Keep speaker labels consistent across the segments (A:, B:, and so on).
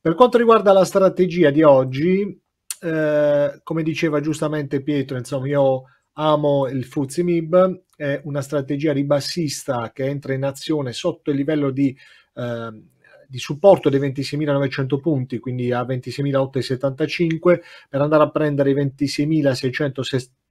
A: Per quanto riguarda la strategia di oggi, eh, come diceva giustamente Pietro, insomma, io amo il Fuzzi Mib, è una strategia ribassista che entra in azione sotto il livello di, eh, di supporto dei 26.900 punti, quindi a 26.875, per andare a prendere i 26.675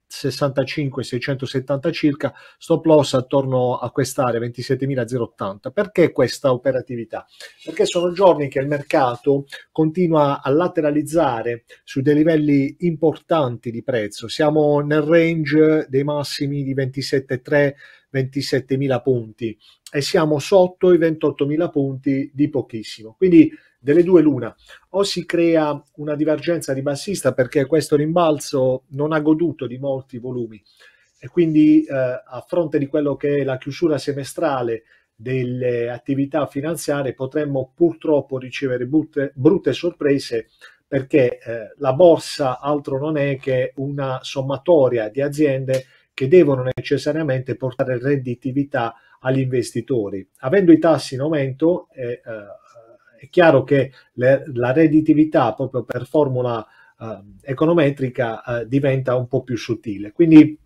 A: 65-670 circa, stop loss attorno a quest'area 27.080. Perché questa operatività? Perché sono giorni che il mercato continua a lateralizzare su dei livelli importanti di prezzo. Siamo nel range dei massimi di 27.3 27.000 punti e siamo sotto i 28.000 punti di pochissimo. Quindi delle due l'una, o si crea una divergenza di bassista perché questo rimbalzo non ha goduto di molti volumi e quindi eh, a fronte di quello che è la chiusura semestrale delle attività finanziarie potremmo purtroppo ricevere brutte, brutte sorprese perché eh, la borsa altro non è che una sommatoria di aziende che devono necessariamente portare redditività agli investitori. Avendo i tassi in aumento e eh, eh è chiaro che le, la redditività proprio per formula eh, econometrica eh, diventa un po' più sottile. Quindi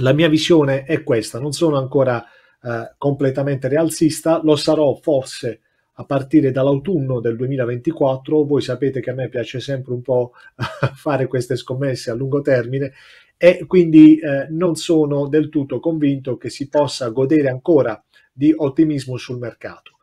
A: la mia visione è questa, non sono ancora eh, completamente realzista, lo sarò forse a partire dall'autunno del 2024, voi sapete che a me piace sempre un po' fare queste scommesse a lungo termine e quindi eh, non sono del tutto convinto che si possa godere ancora di ottimismo sul mercato.